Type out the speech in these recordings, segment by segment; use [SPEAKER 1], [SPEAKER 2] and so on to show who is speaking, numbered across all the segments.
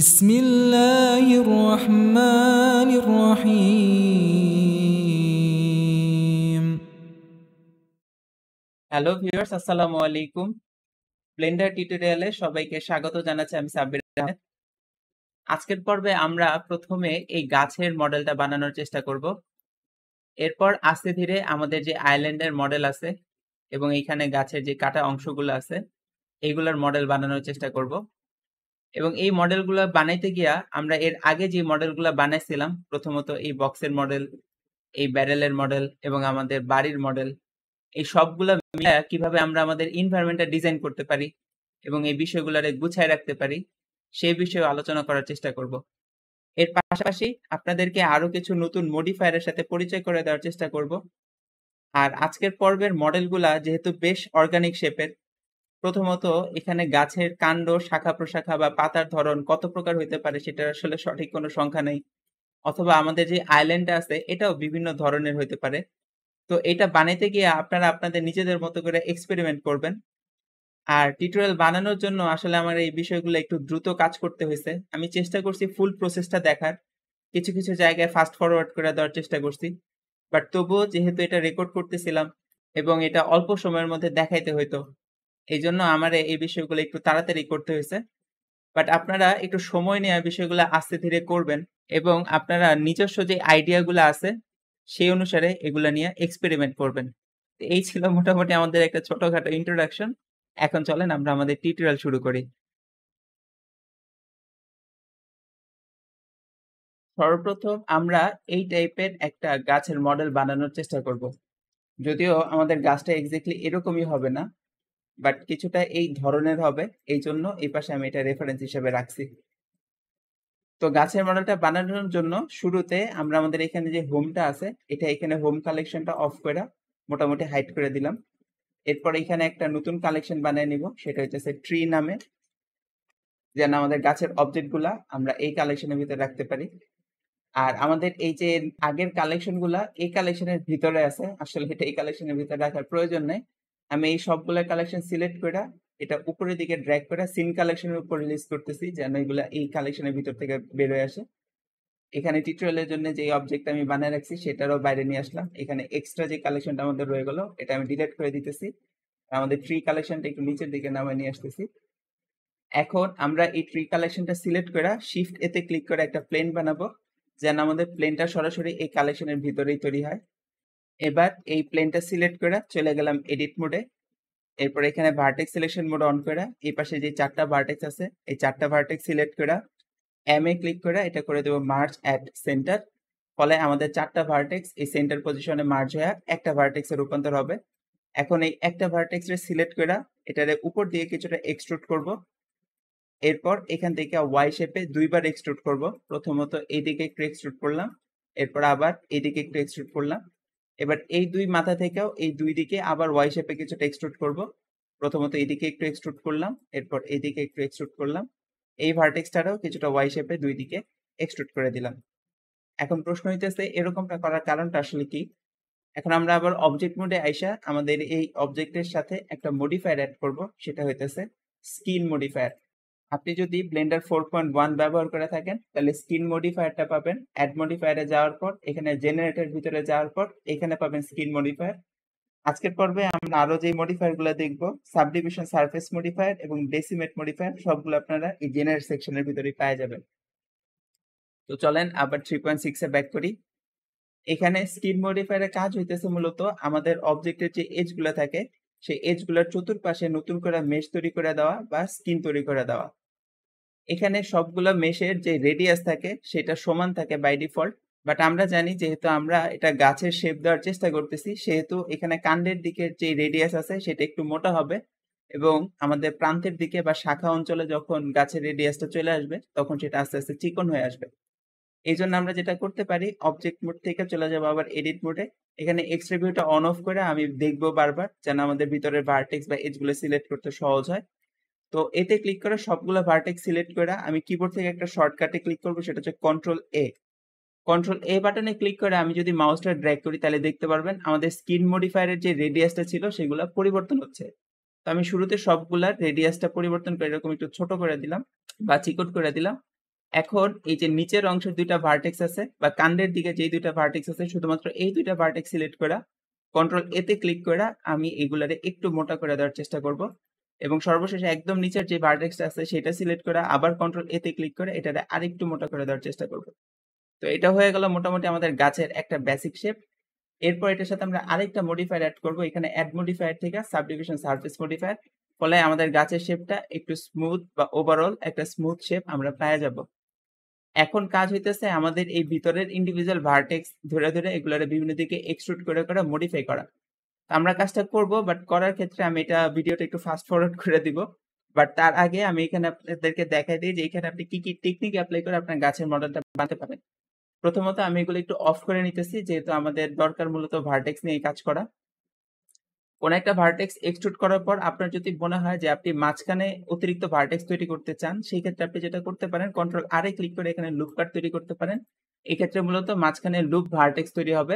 [SPEAKER 1] بسم الله الرحمن الرحيم
[SPEAKER 2] hello viewers আসসালামু আলাইকুম Blender টিউটোরিয়ালে সবাইকে স্বাগত জানাচ্ছি আমি সাব্বির আহমেদ আজকের পর্বে আমরা প্রথমে এই গাছের মডেলটা বানানোর চেষ্টা করব এরপর আস্তে ধীরে আমাদের যে আইল্যান্ডের মডেল আছে এবং এখানে গাছের যে কাটা অংশগুলো আছে এগুলোর মডেল বানানোর চেষ্টা করব এবং এই মডেলগুলো বানাইতে গিয়া আমরা এর আগে যে মডেলগুলো বানাইছিলাম প্রথমত এই বক্সের মডেল এই ব্যারেলের মডেল এবং আমাদের বাড়ির মডেল এই সবগুলো কিভাবে আমরা আমাদের ইনভায়রনমেন্টটা ডিজাইন করতে পারি এবং এই বিষয়গুলোরে গুছায় রাখতে পারি সেই বিষয়ে আলোচনা করার চেষ্টা করব এর পাশাপাশি আপনাদেরকে আরো কিছু নতুন মডিফায়ারের সাথে পরিচয় করে দেওয়ার চেষ্টা করব আর আজকের পর্বের মডেলগুলা যেহেতু বেশ অর্গানিক শেপের প্রথমত এখানে গাছের কাণ্ড শাখা প্রশাখা বা পাতার ধরন কত প্রকার হইতে পারে সেটা আসলে সঠিক কোনো সংখ্যা নেই অথবা আমাদের যে আইল্যান্ড আছে এটাও বিভিন্ন ধরনের হইতে পারে তো এটা বানাইতে গিয়ে আপনারা আপনাদের নিজেদের মতো করে এক্সপেরিমেন্ট করবেন আর টিউটোরিয়াল বানানোর জন্য আসলে আমার এই বিষয়গুলো একটু দ্রুত কাজ করতে হয়েছে আমি চেষ্টা করছি ফুল প্রসেসটা দেখার কিছু কিছু জায়গায় ফাস্ট ফরওয়ার্ড করে দেওয়ার চেষ্টা করছি বাট তবুও যেহেতু এটা রেকর্ড করতেছিলাম এবং এটা অল্প সময়ের মধ্যে দেখাইতে হইতো এই জন্য আমার এই বিষয়গুলো একটু তাড়াতাড়ি করতে হয়েছে বাট আপনারা একটু সময় নিয়ে বিষয়গুলো আস্তে ধীরে করবেন এবং আপনারা নিজস্ব যে আইডিয়াগুলো আছে সেই অনুসারে এগুলো নিয়ে এক্সপেরিমেন্ট করবেন এই ছিল মোটামুটি আমাদের একটা
[SPEAKER 1] ছোটোখাটো ইন্ট্রোডাকশন এখন চলেন আমরা আমাদের টিউটোরিয়াল শুরু করি সর্বপ্রথম আমরা এই টাইপের একটা গাছের মডেল বানানোর চেষ্টা করব যদিও আমাদের গাছটা এক্স্যাক্টলি এরকমই
[SPEAKER 2] হবে না বাট কিছুটা এই ধরনের হবে এই জন্য এই পাশে আমি এটা রেফারেন্স হিসেবে রাখছি তো গাছের মডেলটা বানানোর জন্য শুরুতে আমরা আমাদের এখানে যে হোমটা আছে এটা এখানে হোম কালেকশনটা অফ করে মোটামুটি হাইট করে দিলাম এরপর এখানে একটা নতুন কালেকশন বানিয়ে নিব সেটা হচ্ছে ট্রি নামে যেন আমাদের গাছের অবজেক্টগুলা আমরা এই কালেকশনের ভিতরে রাখতে পারি আর আমাদের এই যে আগের গুলা এই কালেকশনের ভিতরে আছে আসলে এটা এই কালেকশনের ভিতরে রাখার প্রয়োজন নেই আমি এই সবগুলো কালেকশন সিলেক্ট করে এটা উপরের দিকে ড্র্যাগ করে সিন কালেকশনের উপর রিলিজ করতেছি যেন এগুলো এই কালেকশনের ভিতর থেকে বেরোয় আসে এখানে টিউটোরিয়ালের জন্য যে অবজেক্ট আমি বানিয়ে রাখছি সেটারও বাইরে নিয়ে আসলাম এখানে এক্সট্রা যে কালেকশনটা আমাদের রয়ে গেলো এটা আমি ডিলেট করে দিতেছি আমাদের ট্রি কালেকশনটা একটু নিচের দিকে নামায় নিয়ে আসতেছি এখন আমরা এই ট্রি কালেকশনটা সিলেক্ট করে শিফট এতে ক্লিক করে একটা প্লেন বানাবো যেন আমাদের প্লেনটা সরাসরি এই কালেকশনের ভিতরেই তৈরি হয় এবার এই প্লেনটা সিলেক্ট করে চলে গেলাম এডিট মোডে এরপর এখানে ভার্টেক্স সিলেকশন মোড অন করে এই পাশে যে চারটা ভার্টেক্স আছে এই চারটা ভার্টেক্স সিলেক্ট করে এম এ ক্লিক করে এটা করে দেবো মার্চ অ্যাট সেন্টার ফলে আমাদের চারটা ভার্টেক্স এই সেন্টার পজিশনে মার্চ হয়ে একটা ভার্টেক্সে রূপান্তর হবে এখন এই একটা ভার্টেক্সটা সিলেক্ট করে এটারে উপর দিয়ে কিছুটা এক্সট্রুট করব এরপর এখান থেকে ওয়াই শেপে দুইবার এক্সট্রুট করব প্রথমত এইদিকে একটু এক্সট্রুট করলাম এরপর আবার এইদিকে একটু এক্সট্রুট করলাম এবার এই দুই মাথা থেকেও এই দুই দিকে আবার ওয়াই শেপে কিছুটা এক্সট্রুট করব প্রথমত এদিকে একটু এক্সট্রুট করলাম এরপর এদিকে একটু এক্সট্রুট করলাম এই ভার্টেক্সটারও কিছুটা ওয়াই শেপে দুই দিকে এক্সট্রুট করে দিলাম এখন প্রশ্ন হইতেছে এরকমটা করার কারণটা আসলে কি এখন আমরা আবার অবজেক্ট মোডে আইসা আমাদের এই অবজেক্টের সাথে একটা মডিফায়ার অ্যাড করব সেটা হইতেছে স্কিন মডিফায়ার আপনি যদি ব্লেন্ডার ফোর পয়েন্ট ওয়ান ব্যবহার করে থাকেন তাহলে স্কিন মডিফায়ারটা পাবেন অ্যাড মডিফায়ারে যাওয়ার পর এখানে জেনারেটর ভিতরে যাওয়ার পর এখানে পাবেন স্কিন মডিফায়ার আজকের পর্বে আমরা আরো যে মডিফায়ার গুলো দেখবো সাবডিভিশন সারফেস মডিফায়ার এবং ডেসিমেট মডিফায়ার সবগুলো আপনারা এই জেনারেট সেকশনের ভিতরে পাওয়া যাবেন তো চলেন আবার থ্রি পয়েন্ট সিক্সে ব্যাক করি এখানে স্কিন মডিফায়ারের কাজ হইতেছে মূলত আমাদের অবজেক্টের যে এজগুলো থাকে সেই এজগুলোর চতুর্পাশে নতুন করে মেশ তৈরি করে দেওয়া বা স্কিন তৈরি করে দেওয়া এখানে সবগুলো মেশের যে রেডিয়াস থাকে সেটা সমান থাকে বাই ডিফল্ট বাট আমরা জানি যেহেতু আমরা এটা গাছের শেপ দেওয়ার চেষ্টা করতেছি সেহেতু এখানে কাণ্ডের দিকের যে রেডিয়াস আছে সেটা একটু মোটা হবে এবং আমাদের প্রান্তের দিকে বা শাখা অঞ্চলে যখন গাছের রেডিয়াসটা চলে আসবে তখন সেটা আস্তে আস্তে চিকন হয়ে আসবে এই জন্য আমরা যেটা করতে পারি অবজেক্ট মোড থেকে চলে যাবো আবার এডিট মোডে এখানে এক্স রিভিউটা অন অফ করে আমি দেখবো বারবার যেন আমাদের ভিতরে ভার্টেক্স বা এজগুলো সিলেক্ট করতে সহজ হয় তো এতে ক্লিক করে সবগুলো ভার্টেক্স সিলেক্ট করে আমি কিবোর্ড থেকে একটা শর্টকাটে ক্লিক করব সেটা হচ্ছে কন্ট্রোল এ কন্ট্রোল এ বাটনে ক্লিক করে আমি যদি মাউসটা ড্র্যাগ করি তাহলে দেখতে পারবেন আমাদের স্কিন মডিফায়ারের যে রেডিয়াসটা ছিল সেগুলো পরিবর্তন হচ্ছে তো আমি শুরুতে সবগুলার রেডিয়াসটা পরিবর্তন করে এরকম একটু ছোট করে দিলাম বা চিকট করে দিলাম এখন এই যে নিচের অংশের দুইটা ভার্টেক্স আছে বা কান্দের দিকে যে দুইটা ভার্টেক্স আছে শুধুমাত্র এই দুইটা ভার্টেক্স সিলেক্ট করা কন্ট্রোল এতে ক্লিক করে আমি এগুলারে একটু মোটা করে দেওয়ার চেষ্টা করব এবং সর্বশেষে একদম নিচের যে ভার্টেক্সটা আছে সেটা সিলেক্ট করে আবার কন্ট্রোল এতে ক্লিক করে এটাকে আরেকটু মোটা করে দেওয়ার চেষ্টা করব তো এটা হয়ে গেল মোটামুটি আমাদের গাছের একটা বেসিক শেপ এরপর এটার সাথে আমরা আরেকটা মডিফায়ার অ্যাড করব এখানে অ্যাড মডিফায়ার থেকে সাবডিভিশন সার্ফেস মডিফায়ার ফলে আমাদের গাছের শেপটা একটু স্মুথ বা ওভারঅল একটা স্মুথ শেপ আমরা পাওয়া যাব এখন কাজ হইতেছে আমাদের এই ভিতরের ইন্ডিভিজুয়াল ভার্টেক্স ধরে ধরে এগুলোর বিভিন্ন দিকে এক্সট্রুট করে করে মডিফাই করা আমরা কাজটা করব বাট করার ক্ষেত্রে আমি এটা ভিডিওটা একটু ফাস্ট ফরওয়ার্ড করে দিব বাট তার আগে আমি এখানে আপনাদেরকে দেখাই দিই যে এখানে আপনি কি কি টেকনিক অ্যাপ্লাই করে আপনার গাছের মডেলটা বানাতে পারেন প্রথমত আমি এগুলো একটু অফ করে নিতেছি যেহেতু আমাদের দরকার মূলত ভার্টেক্স নিয়ে কাজ করা কোন একটা ভার্টেক্স এক্সট্রুড করার পর আপনার যদি মনে হয় যে আপনি মাঝখানে অতিরিক্ত ভার্টেক্স তৈরি করতে চান সেই ক্ষেত্রে আপনি যেটা করতে পারেন কন্ট্রোল আর এ ক্লিক করে এখানে লুপ কাট তৈরি করতে পারেন এক্ষেত্রে মূলত মাঝখানে লুপ ভার্টেক্স তৈরি হবে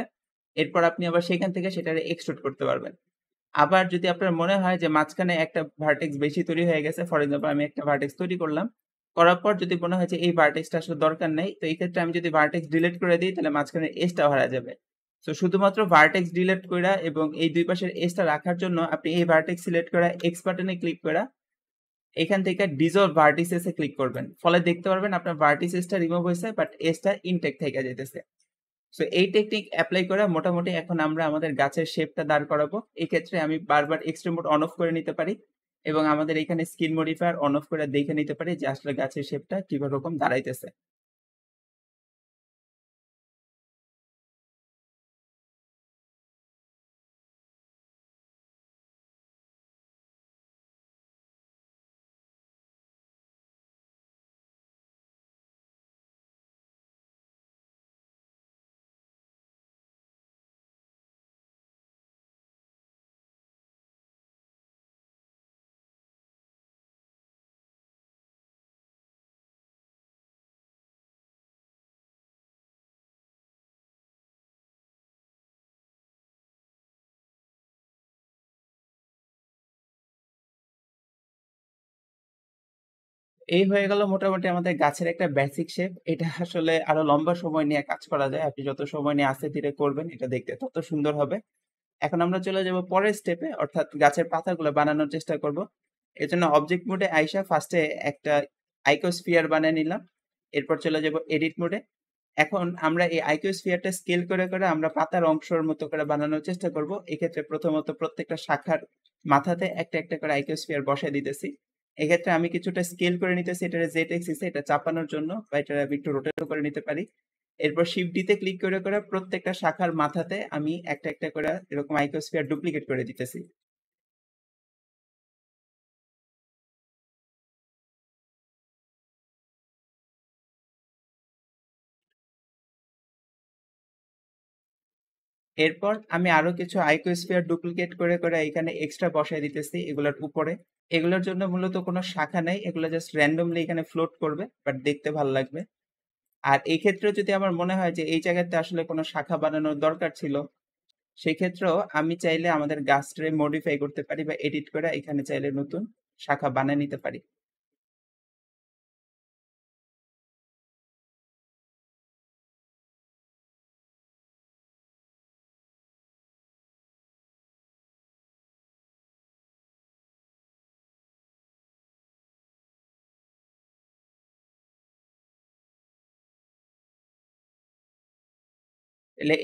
[SPEAKER 2] এরপর আপনি আবার সেখান থেকে সেটা এক্সট্রুট করতে পারবেন আবার যদি আপনার মনে হয় যে মাঝখানে একটা ভার্টেক্স বেশি তৈরি হয়ে গেছে ফর এক্সাম্পল আমি একটা ভার্টেক্স তৈরি করলাম করার পর যদি মনে হয় যে এই ভার্টেক্সটা আসলে দরকার নেই তো এই ক্ষেত্রে আমি যদি ভার্টেক্স ডিলেট করে দিই তাহলে মাঝখানে এসটা হারা যাবে তো শুধুমাত্র ভার্টেক্স ডিলেট করা এবং এই দুই পাশের এসটা রাখার জন্য আপনি এই ভার্টেক্স সিলেক্ট করা এক্স বাটনে ক্লিক করা এখান থেকে ডিজলভ ভার্টিসেসে ক্লিক করবেন ফলে দেখতে পারবেন আপনার ভার্টিসেসটা রিমুভ হয়েছে বাট এসটা ইনটেক থেকে যেতেছে তো এই টেকনিক অ্যাপ্লাই করে মোটামুটি এখন আমরা আমাদের গাছের শেপটা দাঁড় করাবো এক্ষেত্রে আমি বারবার এক্সট্রিম মোড
[SPEAKER 1] অন অফ করে নিতে পারি এবং আমাদের এখানে স্কিন মডিফায়ার অন অফ করে দেখে নিতে পারি যে আসলে গাছের শেপটা কিভাবে রকম দাঁড়াইতেছে এই হয়ে গেল মোটামুটি আমাদের গাছের একটা বেসিক শেপ এটা আসলে আরো লম্বা সময় নিয়ে কাজ করা যায় আপনি যত সময় নিয়ে আস্তে
[SPEAKER 2] ধীরে করবেন এটা দেখতে তত সুন্দর হবে এখন আমরা চলে যাব পরের স্টেপে অর্থাৎ গাছের পাতাগুলো বানানোর চেষ্টা করব এর জন্য অবজেক্ট মোডে আইসা ফার্স্টে একটা আইকোস্ফিয়ার বানিয়ে নিলাম এরপর চলে যাব এডিট মোডে এখন আমরা এই আইকোস্ফিয়ারটা স্কেল করে করে আমরা পাতার অংশের মতো করে বানানোর চেষ্টা করব এক্ষেত্রে প্রথমত প্রত্যেকটা শাখার মাথাতে একটা একটা করে আইকোস্ফিয়ার বসায় দিতেছি এক্ষেত্রে আমি কিছুটা স্কেল করে নিতেছি এটা জেড এক্সিস এটা চাপানোর জন্য বা এটা একটু রোটেট করে নিতে পারি এরপর শিফট ডিতে ক্লিক করে করে প্রত্যেকটা শাখার মাথাতে আমি একটা একটা করে এরকম আইকোস্ফিয়ার ডুপ্লিকেট করে দিতেছি
[SPEAKER 1] এরপর আমি আরো কিছু আইকোস্ফিয়ার ডুপ্লিকেট করে করে এখানে এক্সট্রা বসায়
[SPEAKER 2] দিতেছি এগুলোর উপরে এগুলোর জন্য মূলত কোনো শাখা নেই এগুলো জাস্ট র্যান্ডমলি এখানে ফ্লোট করবে বাট দেখতে ভালো লাগবে আর এই ক্ষেত্রে যদি আমার মনে হয় যে এই জায়গাতে আসলে কোনো শাখা বানানোর দরকার ছিল সেক্ষেত্রেও আমি চাইলে আমাদের গাছটারে মডিফাই করতে পারি বা এডিট করে এখানে চাইলে নতুন শাখা বানিয়ে নিতে পারি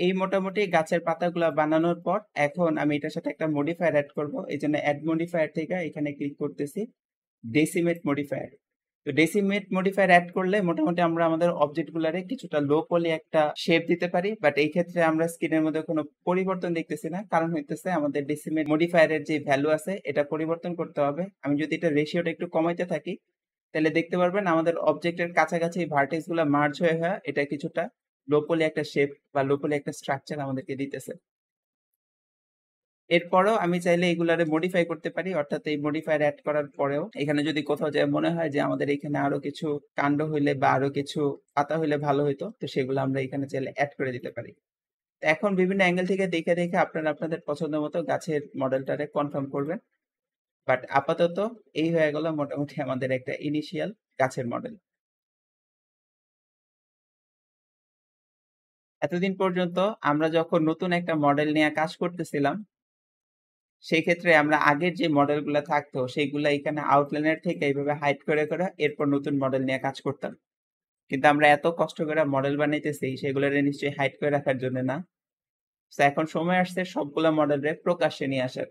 [SPEAKER 1] এই মোটামুটি গাছের পাতাগুলো বানানোর পর এখন আমি এটার সাথে একটা মডিফায়ার অ্যাড করব এই জন্য অ্যাড
[SPEAKER 2] মডিফায়ার থেকে এখানে ক্লিক করতেছি ডেসিমেট মডিফায়ার তো ডেসিমেট মডিফায়ার অ্যাড করলে মোটামুটি আমরা আমাদের অবজেক্টগুলোরে কিছুটা লো পলি একটা শেপ দিতে পারি বাট এই ক্ষেত্রে আমরা স্ক্রিনের মধ্যে কোনো পরিবর্তন দেখতেছি না কারণ হইতেছে আমাদের ডেসিমেট মডিফায়ারের যে ভ্যালু আছে এটা পরিবর্তন করতে হবে আমি যদি এটা রেশিওটা একটু কমাইতে থাকি তাহলে দেখতে পারবেন আমাদের অবজেক্টের কাছাকাছি ভার্টেক্সগুলো মার্জ হয়ে হয় এটা কিছুটা লোকালি একটা শেপ বা লোকালি একটা স্ট্রাকচার আমাদেরকে দিতেছে এরপরও আমি চাইলে এগুলারে মডিফাই করতে পারি অর্থাৎ এই মডিফায়ার অ্যাড করার পরেও এখানে যদি কোথাও যায় মনে হয় যে আমাদের এখানে আরো কিছু কাণ্ড হইলে বা আরো কিছু পাতা হইলে ভালো হইতো তো সেগুলো আমরা এখানে চাইলে অ্যাড করে দিতে পারি তো এখন বিভিন্ন অ্যাঙ্গেল থেকে দেখে দেখে আপনারা আপনাদের পছন্দ মতো গাছের মডেলটারে কনফার্ম করবেন
[SPEAKER 1] বাট আপাতত এই হয়ে গেল মোটামুটি আমাদের একটা ইনিশিয়াল গাছের মডেল এতদিন পর্যন্ত আমরা যখন নতুন একটা মডেল নিয়ে কাজ করতেছিলাম সেই ক্ষেত্রে আমরা আগের
[SPEAKER 2] যে মডেলগুলো থাকতো সেইগুলো এখানে আউটলাইনের থেকে এইভাবে হাইট করে করে এরপর নতুন মডেল নিয়ে কাজ করতাম কিন্তু আমরা এত কষ্ট করে মডেল বানাইতেছি সেগুলোরে নিশ্চয়ই হাইট করে রাখার জন্য না এখন সময় আসছে সবগুলো মডেলের প্রকাশ্যে নিয়ে আসার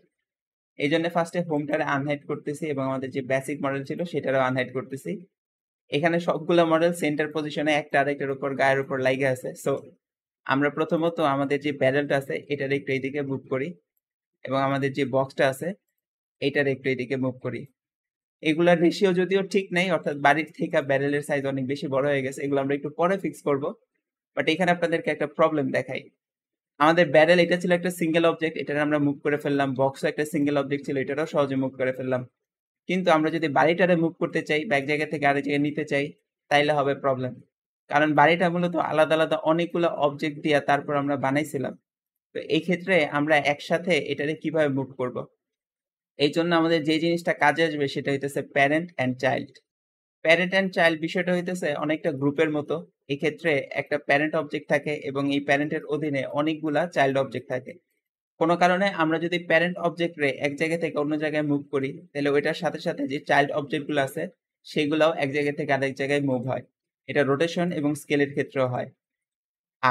[SPEAKER 2] এই জন্য ফার্স্টে হোমটারে আনহাইড করতেছি এবং আমাদের যে বেসিক মডেল ছিল সেটারও আনহাইড করতেছি এখানে সবগুলো মডেল সেন্টার পজিশনে একটা আরেকটার উপর গায়ের উপর লাইগা আছে সো আমরা প্রথমত আমাদের যে প্যাডেলটা আছে এটার একটু এইদিকে মুভ করি এবং আমাদের যে বক্সটা আছে এটার একটু এইদিকে মুভ করি এগুলার রেশিও যদিও ঠিক নেই অর্থাৎ বাড়ির থেকে ব্যারেলের সাইজ অনেক বেশি বড় হয়ে গেছে এগুলো আমরা একটু পরে ফিক্স করব বাট এখানে আপনাদেরকে একটা প্রবলেম দেখাই আমাদের ব্যারেল এটা ছিল একটা সিঙ্গেল অবজেক্ট এটার আমরা মুভ করে ফেললাম বক্সও একটা সিঙ্গেল অবজেক্ট ছিল এটারও সহজে মুভ করে ফেললাম কিন্তু আমরা যদি বাড়িটারে মুভ করতে চাই বা জায়গা থেকে আরেক জায়গায় নিতে চাই তাইলে হবে প্রবলেম কারণ বাড়িটা মূলত আলাদা আলাদা অনেকগুলো অবজেক্ট দিয়ে তারপর আমরা বানাইছিলাম তো এই ক্ষেত্রে আমরা একসাথে এটাকে কিভাবে মুভ করব এই জন্য আমাদের যে জিনিসটা কাজে আসবে সেটা হইতেছে parent and child parent and child বিষয়টা হইতেছে অনেকটা গ্রুপের মতো এক্ষেত্রে একটা প্যারেন্ট অবজেক্ট থাকে এবং এই প্যারেন্টের অধীনে অনেকগুলা চাইল্ড অবজেক্ট থাকে কোনো কারণে আমরা যদি প্যারেন্ট অবজেক্টরে এক জায়গা থেকে অন্য জায়গায় মুভ করি তাহলে ওইটার সাথে সাথে যে চাইল্ড অবজেক্টগুলো আছে সেগুলাও এক জায়গা থেকে আরেক জায়গায় মুভ হয় এটা রোটেশন এবং স্কেলের ক্ষেত্রেও হয়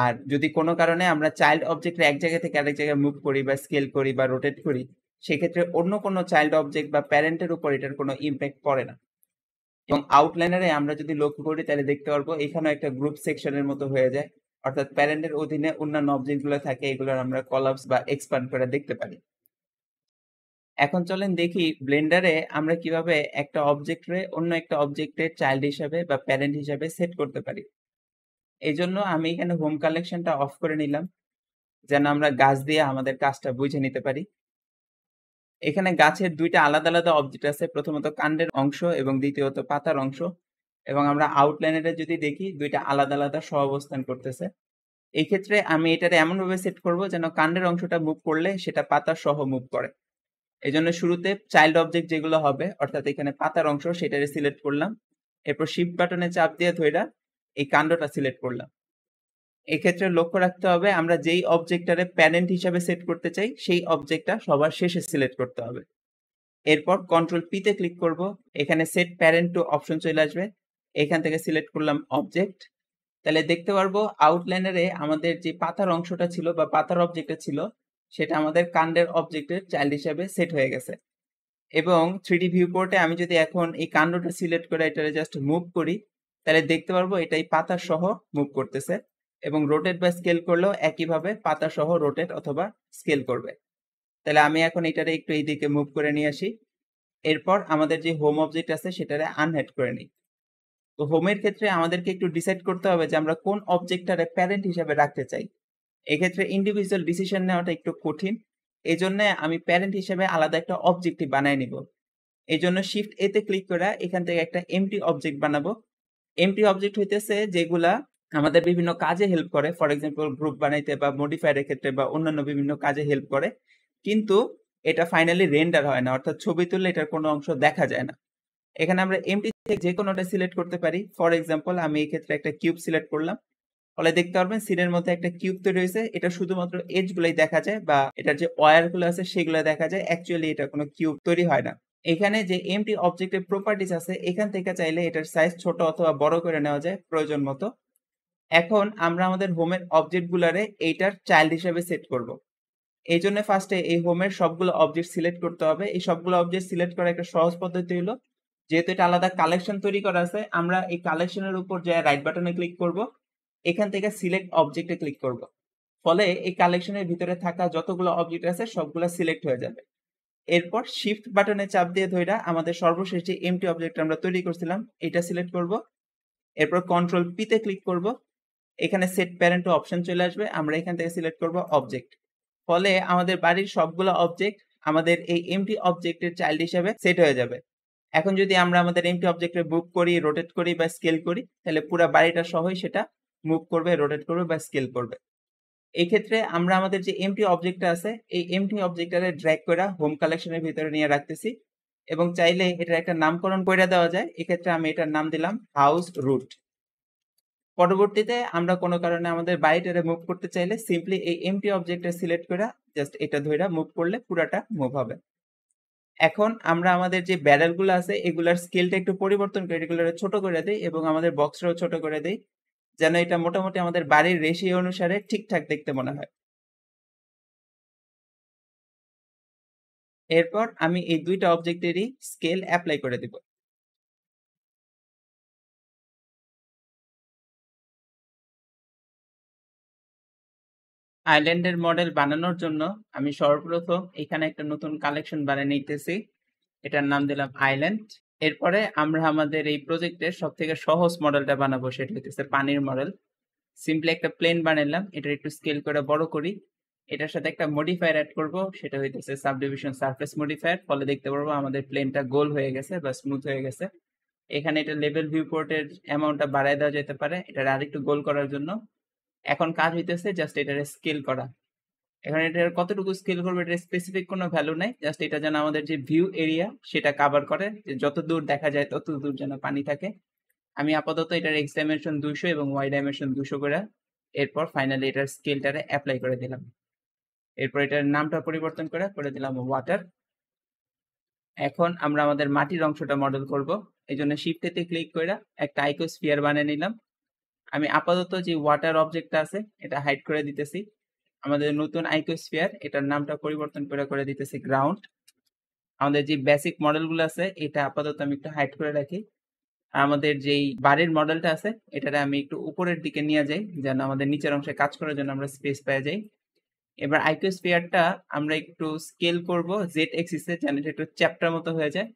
[SPEAKER 2] আর যদি কোনো কারণে আমরা চাইল্ড অবজেক্টে এক জায়গা থেকে আরেক জায়গায় মুভ করি বা স্কেল করি বা রোটেট করি সেক্ষেত্রে অন্য কোনো চাইল্ড অবজেক্ট বা প্যারেন্টের উপর এটার কোনো ইম্প্যাক্ট পড়ে না এবং আউটলাইনারে আমরা যদি লক্ষ্য করি তাহলে দেখতে পারবো এখানেও একটা গ্রুপ সেকশনের মতো হয়ে যায় অর্থাৎ প্যারেন্টের অধীনে অন্যান্য অবজেক্টগুলো থাকে এগুলোর আমরা কলাপস বা এক্সপ্যান্ড করে দেখতে পারি এখন চলেন দেখি ব্লেন্ডারে আমরা কিভাবে একটা অবজেক্টে অন্য একটা অবজেক্টের চাইল্ড হিসাবে বা প্যারেন্ট হিসাবে সেট করতে পারি এই জন্য আমি এখানে হোম কালেকশনটা অফ করে নিলাম যেন আমরা গাছ দিয়ে আমাদের কাজটা বুঝে নিতে পারি এখানে গাছের দুইটা আলাদা আলাদা অবজেক্ট আছে প্রথমত কাণ্ডের অংশ এবং দ্বিতীয়ত পাতার অংশ এবং আমরা আউটলাইনের যদি দেখি দুইটা আলাদা আলাদা সহ অবস্থান করতেছে এক্ষেত্রে আমি এটা এমনভাবে সেট করব যেন কাণ্ডের অংশটা মুভ করলে সেটা পাতা সহ মুভ করে এই জন্য শুরুতে চাইল্ড অবজেক্ট যেগুলো হবে অর্থাৎ এখানে পাতার অংশ সেটা সিলেক্ট করলাম এরপর শিফট বাটনে চাপ দিয়ে ধরে এই কাণ্ডটা সিলেক্ট করলাম এক্ষেত্রে লক্ষ্য রাখতে হবে আমরা যেই অবজেক্টটারে প্যারেন্ট হিসাবে সেট করতে চাই সেই অবজেক্টটা সবার শেষে সিলেক্ট করতে হবে এরপর কন্ট্রোল পিতে ক্লিক করব এখানে সেট প্যারেন্ট টু অপশন চলে আসবে এখান থেকে সিলেক্ট করলাম অবজেক্ট তাহলে দেখতে পারবো আউটলাইনারে আমাদের যে পাতার অংশটা ছিল বা পাতার অবজেক্টটা ছিল সেটা আমাদের কাণ্ডের অবজেক্টের চাইল্ড হিসাবে সেট হয়ে গেছে এবং থ্রিডি ভিউপোর্টে আমি যদি এখন এই কাণ্ডটা সিলেক্ট করে এটা জাস্ট মুভ করি তাহলে দেখতে পারবো এটাই পাতা সহ মুভ করতেছে এবং রোটেট বা স্কেল করলেও একইভাবে পাতা সহ রোটেট অথবা স্কেল করবে তাহলে আমি এখন এটারে একটু এই দিকে মুভ করে নিয়ে আসি এরপর আমাদের যে হোম অবজেক্ট আছে সেটারে আনহেড করে নিই তো হোমের ক্ষেত্রে আমাদেরকে একটু ডিসাইড করতে হবে যে আমরা কোন অবজেক্টটারে প্যারেন্ট হিসাবে রাখতে চাই এক্ষেত্রে ইন্ডিভিজুয়াল ডিসিশন নেওয়াটা একটু কঠিন এই জন্য আমি প্যারেন্ট হিসেবে আলাদা একটা অবজেক্টিভ বানাই নিব এই জন্য শিফট এতে ক্লিক করে এখান থেকে একটা এমটি অবজেক্ট বানাবো এমটি অবজেক্ট হইতেছে যেগুলা আমাদের বিভিন্ন কাজে হেল্প করে ফর এক্সাম্পল গ্রুপ বানাইতে বা মডিফায়ারের ক্ষেত্রে বা অন্যান্য বিভিন্ন কাজে হেল্প করে কিন্তু এটা ফাইনালি রেন্ডার হয় না অর্থাৎ ছবি তুললে এটার কোনো অংশ দেখা যায় না এখানে আমরা এমটি থেকে যে কোনোটা সিলেক্ট করতে পারি ফর এক্সাম্পল আমি এই ক্ষেত্রে একটা কিউব সিলেক্ট করলাম ফলে দেখতে পারবেন সিনের মধ্যে একটা কিউব তৈরি হয়েছে এটা শুধুমাত্র এজ গুলাই দেখা যায় বা এটার যে ওয়ার গুলো আছে সেগুলো দেখা যায় অ্যাকচুয়ালি এটা কোনো কিউব তৈরি হয় না এখানে যে এমটি অবজেক্টের প্রপার্টিস আছে এখান থেকে চাইলে এটার সাইজ ছোট অথবা বড় করে নেওয়া যায় প্রয়োজন মতো এখন আমরা আমাদের হোমের গুলারে এইটার চাইল্ড হিসেবে সেট করব। এই জন্য ফার্স্টে এই হোমের সবগুলো অবজেক্ট সিলেক্ট করতে হবে এই সবগুলো অবজেক্ট সিলেক্ট করার একটা সহজ পদ্ধতি হলো যেহেতু এটা আলাদা কালেকশন তৈরি করা আছে আমরা এই কালেকশনের উপর যে রাইট বাটনে ক্লিক করব এখান থেকে সিলেক্ট অবজেক্টে ক্লিক করব ফলে এই কালেকশনের ভিতরে থাকা যতগুলো অবজেক্ট আছে সবগুলো সিলেক্ট হয়ে যাবে এরপর শিফট বাটনে চাপ দিয়ে ধইরা আমাদের সর্বশেষ যে এমটি অবজেক্ট আমরা তৈরি করছিলাম এটা সিলেক্ট করব এরপর কন্ট্রোল পিতে ক্লিক করব এখানে সেট প্যারেন্ট অপশন চলে আসবে আমরা এখান থেকে সিলেক্ট করব অবজেক্ট ফলে আমাদের বাড়ির সবগুলো অবজেক্ট আমাদের এই এমটি অবজেক্টের চাইল্ড হিসাবে সেট হয়ে যাবে এখন যদি আমরা আমাদের এমটি অবজেক্টে বুক করি রোটেট করি বা স্কেল করি তাহলে পুরো বাড়িটা সহই সেটা মুভ করবে রোটেট করবে বা স্কেল করবে এই ক্ষেত্রে আমরা আমাদের যে এমটি অবজেক্টটা আছে এই এমটি অবজেক্টটারে ড্র্যাগ করে হোম কালেকশনের ভিতরে নিয়ে রাখতেছি এবং চাইলে এটা একটা নামকরণ করে দেওয়া যায় এক্ষেত্রে আমি এটার নাম দিলাম হাউস রুট পরবর্তীতে আমরা কোনো কারণে আমাদের বাড়িটারে মুভ করতে চাইলে সিম্পলি এই এমটি অবজেক্টটা সিলেক্ট করে জাস্ট এটা ধরে মুভ করলে পুরাটা মুভ হবে এখন আমরা আমাদের যে ব্যারেলগুলো আছে এগুলার স্কেলটা একটু পরিবর্তন করে এগুলো ছোট করে দিই এবং আমাদের
[SPEAKER 1] বক্সটাও ছোট করে দিই যেন এটা মোটামুটি আমাদের বাড়ির রেশিও অনুসারে ঠিকঠাক দেখতে মনে হয় এরপর আমি এই
[SPEAKER 3] দুইটা অবজেক্টেরই স্কেল অ্যাপ্লাই করে দিব
[SPEAKER 1] আইল্যান্ডের মডেল বানানোর জন্য আমি সর্বপ্রথম এখানে একটা নতুন কালেকশন বানিয়ে নিতেছি
[SPEAKER 2] এটার নাম দিলাম আইল্যান্ড এরপরে আমরা আমাদের এই প্রজেক্টের সব থেকে সহজ মডেলটা বানাবো সেটা হচ্ছে পানির মডেল সিম্পলি একটা প্লেন বানালাম এটা একটু স্কেল করে বড় করি এটার সাথে একটা মডিফায়ার অ্যাড করব সেটা হইতেছে সাবডিভিশন সারফেস মডিফায়ার ফলে দেখতে পারবো আমাদের প্লেনটা গোল হয়ে গেছে বা স্মুথ হয়ে গেছে এখানে এটা লেভেল ভিউ পোর্টের অ্যামাউন্টটা বাড়ায় দেওয়া যেতে পারে এটা আরেকটু গোল করার জন্য এখন কাজ হইতেছে জাস্ট এটার স্কেল করা এখানে এটা কতটুকু স্কেল করবে এটা স্পেসিফিক কোনো ভ্যালু নাই জাস্ট এটা যেন আমাদের যে ভিউ এরিয়া সেটা কাভার করে যত দূর দেখা যায় তত দূর যেন পানি থাকে আমি আপাতত এটার এক্স ডাইমেনশন দুশো এবং ওয়াই ডাইমেনশন দুশো করে এরপর ফাইনালি এটার স্কেলটারে অ্যাপ্লাই করে দিলাম এরপর এটার নামটা পরিবর্তন করে করে দিলাম ওয়াটার এখন আমরা আমাদের মাটির অংশটা মডেল করব এই জন্য শিফটেতে ক্লিক করে একটা আইকোস্ফিয়ার বানিয়ে নিলাম আমি আপাতত যে ওয়াটার অবজেক্টটা আছে এটা হাইড করে দিতেছি আমাদের নতুন আইকোস্ফিয়ার এটার নামটা পরিবর্তন করে করে দিতেছি গ্রাউন্ড আমাদের যে বেসিক মডেলগুলো আছে এটা আপাতত আমি একটু হাইট করে রাখি আমাদের যেই বাড়ির মডেলটা আছে এটা আমি একটু উপরের দিকে নিয়ে যাই যেন আমাদের নিচের অংশে কাজ করার জন্য আমরা স্পেস পেয়ে যাই এবার আইকোস্ফিয়ারটা আমরা একটু স্কেল করব জেড এক্সিসে যেন এটা একটু চ্যাপ্টার মতো হয়ে যায়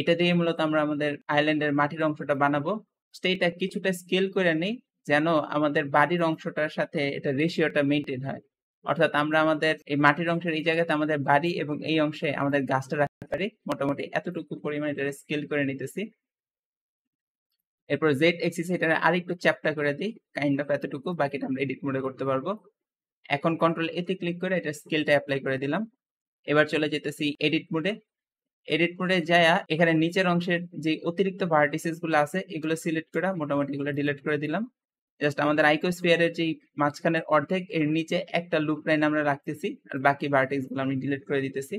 [SPEAKER 2] এটা দিয়ে মূলত আমরা আমাদের আইল্যান্ডের মাটির অংশটা বানাবো সেটা কিছুটা স্কেল করে নেই যেন আমাদের বাড়ির অংশটার সাথে এটা রেশিওটা মেনটেন হয় অর্থাৎ আমরা আমাদের এই মাটির অংশের এই জায়গাতে আমাদের বাড়ি এবং এই অংশে আমাদের গাছটা রাখতে পারি মোটামুটি এতটুকু পরিমাণে এটা স্কেল করে নিতেছি এরপর জেড এক্সিস এটা আরেকটু চ্যাপটা করে দিই কাইন্ড অফ এতটুকু বাকিটা আমরা এডিট মোডে করতে পারবো এখন কন্ট্রোল এতে ক্লিক করে এটা স্কেলটা অ্যাপ্লাই করে দিলাম এবার চলে যেতেছি এডিট মোডে এডিট মোডে যায়া এখানে নিচের অংশের যে অতিরিক্ত ভার্টিসেসগুলো গুলো আছে এগুলো সিলেক্ট করে মোটামুটি এগুলো ডিলিট করে দিলাম জাস্ট আমাদের আইকোস্ফিয়ারের যে মাঝখানের অর্ধেক এর নিচে একটা লুপ লাইন আমরা রাখতেছি আর বাকি ভার্টেক্স গুলো আমি ডিলিট করে দিতেছি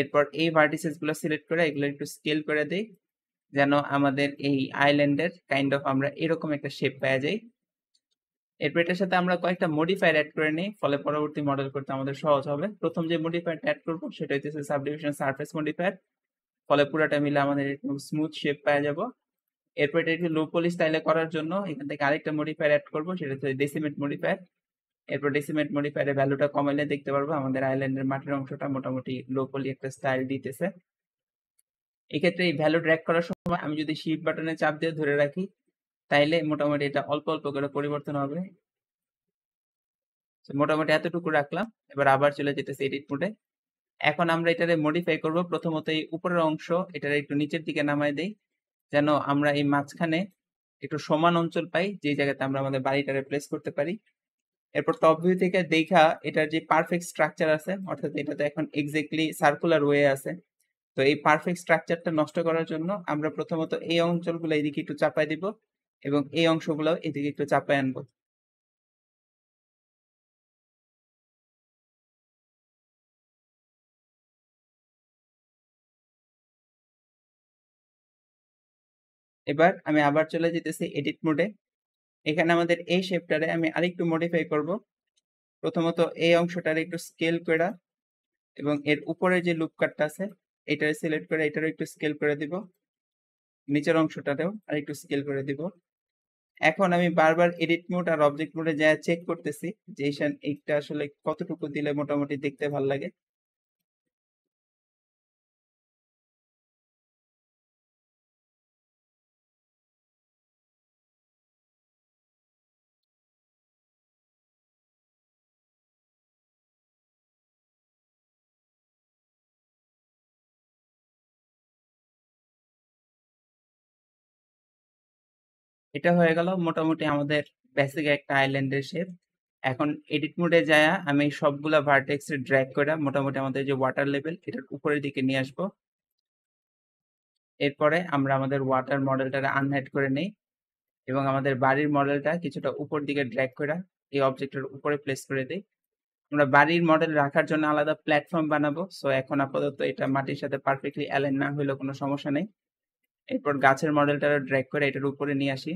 [SPEAKER 2] এরপর এই ভার্টিসেস গুলো সিলেক্ট করে এগুলো একটু স্কেল করে দেই যেন আমাদের এই আইল্যান্ডের কাইন্ড অফ আমরা এরকম একটা শেপ পাওয়া যাই এরপর এটার সাথে আমরা কয়েকটা মডিফায়ার অ্যাড করে নিই ফলে পরবর্তী মডেল করতে আমাদের সহজ হবে প্রথম যে মডিফাইড অ্যাড করবো সেটা হচ্ছে সাবডিভিশন সারফেস মডিফায়ার ফলে পুরোটা মিলে আমাদের স্মুথ শেপ পাওয়া যাবো এরপর এটা একটু লুপ পলিশ স্টাইলে করার জন্য এখান থেকে আরেকটা মডিফায়ার অ্যাড করবো সেটা হচ্ছে ডেসিমেট মডিফায়ার এরপর ডেসিমেট মডিফায়ারের ভ্যালুটা কমাইলে দেখতে পারবো আমাদের আইল্যান্ডের মাটির অংশটা মোটামুটি লো পলি একটা স্টাইল দিতেছে এক্ষেত্রে এই ভ্যালু ড্র্যাক করার সময় আমি যদি শিফট বাটনে চাপ দিয়ে ধরে রাখি তাইলে মোটামুটি এটা অল্প অল্প করে পরিবর্তন হবে মোটামুটি এতটুকু রাখলাম এবার আবার চলে যেতেছে এডিট মোডে এখন আমরা এটারে মডিফাই করব প্রথমত এই উপরের অংশ এটারে একটু নিচের দিকে নামায় দেই যেন আমরা এই মাঝখানে একটু সমান অঞ্চল পাই যে জায়গাতে আমরা আমাদের বাড়িটা রিপ্লেস করতে পারি এরপর টপ ভিউ থেকে দেখা এটার যে পারফেক্ট স্ট্রাকচার আছে অর্থাৎ এটা তো এখন এক্স্যাক্টলি সার্কুলার ওয়ে আছে তো এই পারফেক্ট স্ট্রাকচারটা নষ্ট করার জন্য আমরা প্রথমত এই অঞ্চলগুলো এদিকে একটু চাপাই দিব এবং এই অংশগুলো এদিকে একটু চাপাই আনবো
[SPEAKER 1] এবার আমি আবার চলে যেতেছি এডিট মোডে এখানে আমাদের এই শেপটারে আমি আরেকটু মডিফাই করব
[SPEAKER 2] প্রথমত এই অংশটার একটু স্কেল করে এবং এর উপরে যে লুপ কাটটা আছে এটারে সিলেক্ট করে এটারও একটু স্কেল করে দিব নিচের অংশটাতেও আর একটু স্কেল করে দিব এখন আমি বারবার এডিট মোড আর অবজেক্ট মোডে যা চেক করতেছি যে এইটা আসলে কতটুকু দিলে মোটামুটি দেখতে ভালো লাগে এটা হয়ে গেল মোটামুটি আমাদের বেসিক একটা আইল্যান্ডের শেপ এখন এডিট মোডে যায় আমি সবগুলা ভার্টেক্স ড্র্যাগ করে মোটামুটি আমাদের যে ওয়াটার লেভেল এটার উপরের দিকে নিয়ে আসবো এরপরে আমরা আমাদের ওয়াটার মডেলটা আনহাইড করে নেই এবং আমাদের বাড়ির মডেলটা কিছুটা উপর দিকে ড্র্যাগ করে এই অবজেক্টের উপরে প্লেস করে দিই আমরা বাড়ির মডেল রাখার জন্য আলাদা প্ল্যাটফর্ম বানাবো সো এখন আপাতত এটা মাটির সাথে
[SPEAKER 1] পারফেক্টলি অ্যালাইন না হইলে কোনো সমস্যা নেই এরপর গাছের মডেলটা ড্র্যাগ করে এটার উপরে নিয়ে আসি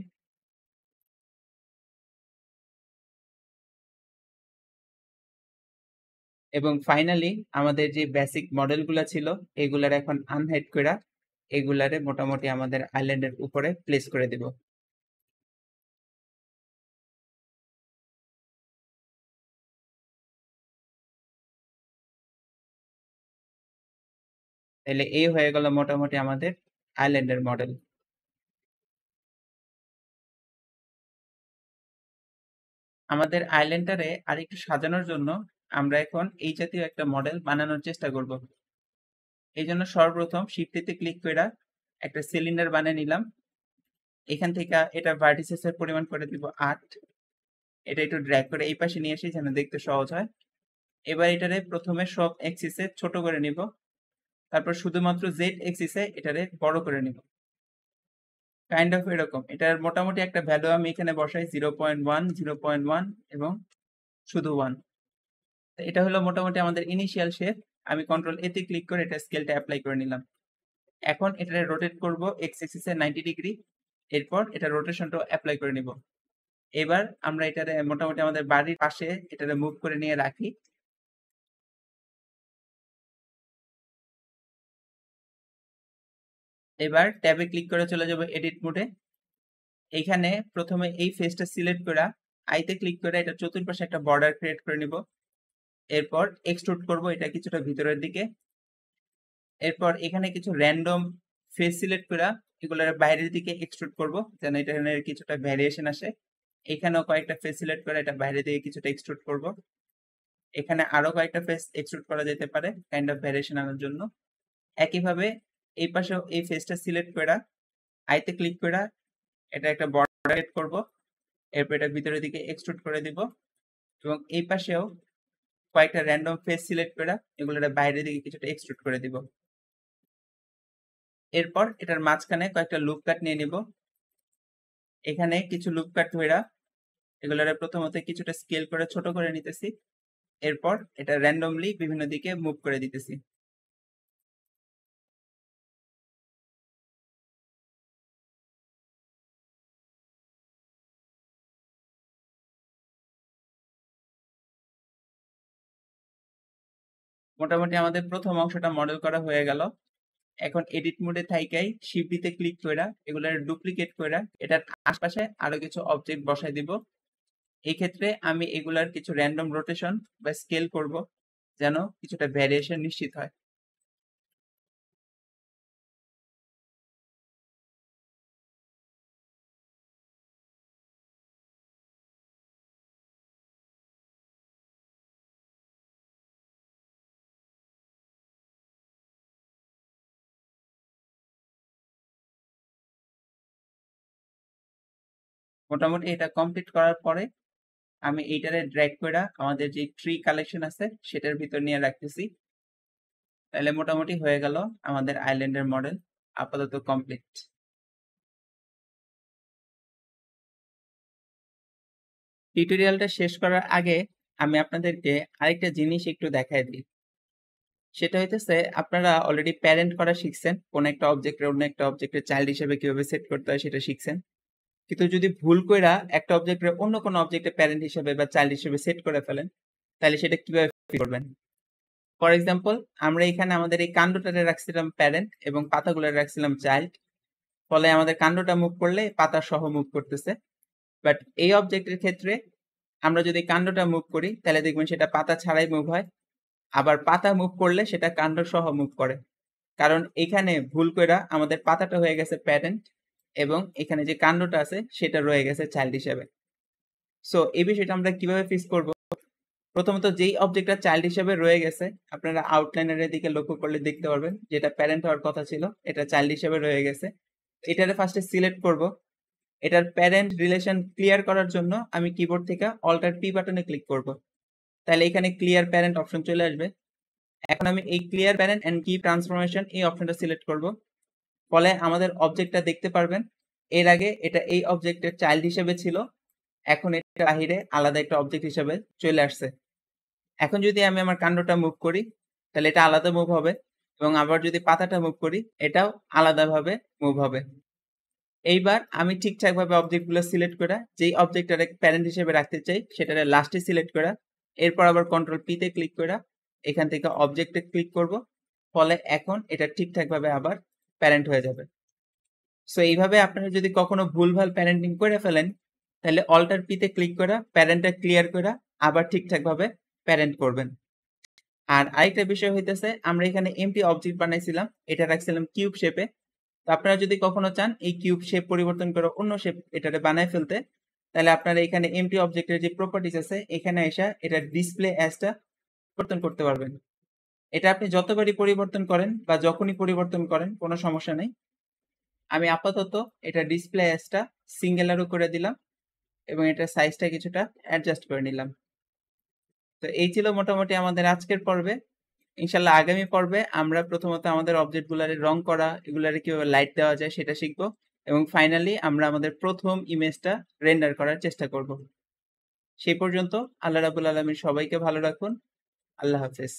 [SPEAKER 2] এবং ফাইনালি আমাদের যে বেসিক মডেলগুলো ছিল এগুলার এখন আনহেড করে এগুলারে মোটামুটি আমাদের আইল্যান্ডের উপরে প্লেস করে দেব
[SPEAKER 3] তাহলে
[SPEAKER 1] এই হয়ে গেল মোটামুটি আমাদের আইল্যান্ডের মডেল আমাদের আইল্যান্ডারে আর একটু সাজানোর জন্য আমরা এখন এই জাতীয় একটা মডেল বানানোর চেষ্টা করব এই জন্য
[SPEAKER 2] সর্বপ্রথম শিফটিতে ক্লিক করে একটা সিলিন্ডার বানিয়ে নিলাম এখান থেকে এটা ভার্টিসেসের পরিমাণ করে দিব আট এটা একটু ড্র্যাগ করে এই পাশে নিয়ে আসি যেন দেখতে সহজ হয় এবার এটারে প্রথমে সব অ্যাক্সিসে ছোট করে নিব তারপর শুধুমাত্র জেড এক্সিসে এটারে বড় করে নিব কাইন্ড অফ এরকম এটার মোটামুটি একটা ভ্যালু আমি এখানে বসাই zero point one zero point one এবং শুধু ওয়ান এটা হলো মোটামুটি আমাদের ইনিশিয়াল শেপ আমি কন্ট্রোল এতে ক্লিক করে এটা স্কেলটা অ্যাপ্লাই করে নিলাম এখন এটা রোটেট করব এক্স এক্সিসে নাইনটি ডিগ্রি এরপর এটা রোটেশনটা
[SPEAKER 1] অ্যাপ্লাই করে নিব এবার আমরা এটারে মোটামুটি আমাদের বাড়ির পাশে এটারে মুভ করে নিয়ে রাখি
[SPEAKER 2] এবার ট্যাবে ক্লিক করে চলে যাবো এডিট মোডে এখানে প্রথমে এই ফেসটা সিলেক্ট করা আইতে ক্লিক করে এটা চতুর্পাশে একটা বর্ডার ক্রিয়েট করে নিব এরপর এক্সট্রুট করব এটা কিছুটা ভিতরের দিকে এরপর এখানে কিছু র্যান্ডম ফেস সিলেক্ট করে এগুলোর বাইরের দিকে এক্সট্রুট করব যেন এটা কিছুটা ভ্যারিয়েশন আসে এখানেও কয়েকটা ফেস সিলেক্ট করে এটা বাইরের দিকে কিছুটা এক্সট্রুট করব এখানে আরো কয়েকটা ফেস এক্সট্রুট করা যেতে পারে কাইন্ড অফ ভ্যারিয়েশন আনার জন্য একইভাবে এই পাশে এই ফেসটা সিলেক্ট করে আইতে ক্লিক করে এটা একটা বর্ডার এড করব এরপর এটা ভিতরের দিকে এক্সট্রুড করে দিব এবং এই পাশেও
[SPEAKER 1] কয়েকটা র্যান্ডম ফেস সিলেক্ট করে এগুলো এটা বাইরের দিকে কিছুটা এক্সট্রুড করে দিব এরপর এটার মাঝখানে কয়েকটা লুপ কাট নিয়ে নিব
[SPEAKER 2] এখানে কিছু লুপ কাট ধরা এগুলোরে প্রথমত কিছুটা স্কেল করে ছোট করে নিতেছি এরপর এটা র্যান্ডমলি বিভিন্ন দিকে মুভ করে দিতেছি মোটামুটি আমাদের প্রথম অংশটা মডেল করা হয়ে গেল এখন এডিট মোডে থাইকাই শিপডিতে ক্লিক কইরা এগুলা ডুপ্লিকেট কইরা এটার আশপাশে আরো কিছু অবজেক্ট বসাই দিব এই ক্ষেত্রে আমি এগুলার কিছু র্যান্ডম রোটেশন বা স্কেল করব যেন কিছুটা ভ্যারিয়েশন নিশ্চিত হয় মোটামুটি এটা কমপ্লিট করার পরে আমি এইটারে ড্র্যাগ করে আমাদের যে
[SPEAKER 1] ট্রি কালেকশন আছে সেটার ভিতর নিয়ে রাখতেছি তাহলে মোটামুটি হয়ে গেল আমাদের আইল্যান্ডের মডেল আপাতত কমপ্লিট টিউটোরিয়ালটা শেষ করার আগে আমি আপনাদেরকে আরেকটা জিনিস একটু দেখাই দিই সেটা হইতেছে আপনারা অলরেডি প্যারেন্ট
[SPEAKER 2] করা শিখছেন কোন একটা অবজেক্টের অন্য একটা অবজেক্টের চাইল্ড হিসেবে কিভাবে সেট করতে হয় সেটা শিখছেন কিন্তু যদি ভুল কইরা একটা অবজেক্টের অন্য কোনো অবজেক্টের প্যারেন্ট হিসেবে বা চাইল্ড হিসেবে সেট করে ফেলেন তাহলে সেটা কিভাবে করবেন ফর এক্সাম্পল আমরা এখানে আমাদের এই কাণ্ডটাতে রাখছিলাম প্যারেন্ট এবং পাতাগুলো রাখছিলাম চাইল্ড ফলে আমাদের কাণ্ডটা মুভ করলে পাতা সহ মুভ করতেছে বাট এই অবজেক্টের ক্ষেত্রে আমরা যদি কাণ্ডটা মুভ করি তাহলে দেখবেন সেটা পাতা ছাড়াই মুভ হয় আবার পাতা মুভ করলে সেটা কাণ্ড সহ মুভ করে কারণ এখানে ভুল করে আমাদের পাতাটা হয়ে গেছে প্যারেন্ট এবং এখানে যে কাণ্ডটা আছে সেটা রয়ে গেছে চাইল্ড হিসাবে সো এই বিষয়টা আমরা কিভাবে ফিক্স করব প্রথমত যেই অবজেক্টটা চাইল্ড হিসাবে রয়ে গেছে আপনারা আউটলাইনের দিকে লক্ষ্য করলে দেখতে পারবেন যেটা প্যারেন্ট হওয়ার কথা ছিল এটা চাইল্ড হিসাবে রয়ে গেছে এটারে ফার্স্টে সিলেক্ট করব এটার প্যারেন্ট রিলেশন ক্লিয়ার করার জন্য আমি কিবোর্ড থেকে অল্টার পি বাটনে ক্লিক করব তাহলে এখানে ক্লিয়ার প্যারেন্ট অপশন চলে আসবে এখন আমি এই clear parent and keep transformation এই অপশনটা সিলেক্ট করব ফলে আমাদের অবজেক্টটা দেখতে পারবেন এর আগে এটা এই অবজেক্টের চাইল্ড হিসেবে ছিল এখন এটা বাহিরে আলাদা একটা অবজেক্ট হিসেবে চলে আসছে এখন যদি আমি আমার কাণ্ডটা মুভ করি তাহলে এটা আলাদা মুভ হবে এবং আবার যদি পাতাটা মুভ করি এটাও আলাদাভাবে মুভ হবে এইবার আমি ঠিকঠাকভাবে অবজেক্টগুলো সিলেক্ট করা যেই অবজেক্টটা প্যারেন্ট হিসেবে রাখতে চাই সেটাকে লাস্টে সিলেক্ট করা এরপর আবার কন্ট্রোল পিতে ক্লিক করা এখান থেকে অবজেক্টে ক্লিক করব ফলে এখন এটা ঠিকঠাকভাবে আবার প্যারেন্ট হয়ে যাবে সো এইভাবে আপনারা যদি কখনো ভুলভাল প্যারেন্টিং করে ফেলেন তাহলে অল্টার পিতে ক্লিক করে প্যারেন্টটা ক্লিয়ার করে আবার ঠিকঠাকভাবে প্যারেন্ট করবেন আর আরেকটা বিষয় হইতেছে আমরা এখানে এমটি অবজেক্ট বানাইছিলাম এটা রাখছিলাম কিউব শেপে তো আপনারা যদি কখনো চান এই কিউব শেপ পরিবর্তন করে অন্য শেপ এটাতে বানায় ফেলতে তাহলে আপনারা এখানে এমটি অবজেক্টের যে প্রপার্টিজ আছে এখানে এসে এটা ডিসপ্লে অ্যাজটা পরিবর্তন করতে পারবেন এটা আপনি যতবারই পরিবর্তন করেন বা যখনই পরিবর্তন করেন কোনো সমস্যা নেই আমি আপাতত এটা ডিসপ্লে অ্যাসটা সিঙ্গেলারও করে দিলাম এবং এটার সাইজটা কিছুটা অ্যাডজাস্ট করে নিলাম তো এই ছিল মোটামুটি আমাদের আজকের পর্বে ইনশাল্লাহ আগামী পর্বে আমরা প্রথমত আমাদের অবজেক্টগুলারে রং করা এগুলারে কিভাবে লাইট দেওয়া যায় সেটা শিখব এবং ফাইনালি আমরা আমাদের প্রথম
[SPEAKER 1] ইমেজটা রেন্ডার করার চেষ্টা করব সেই পর্যন্ত আল্লাহ রাবুল আলমীর সবাইকে ভালো রাখুন আল্লাহ হাফেজ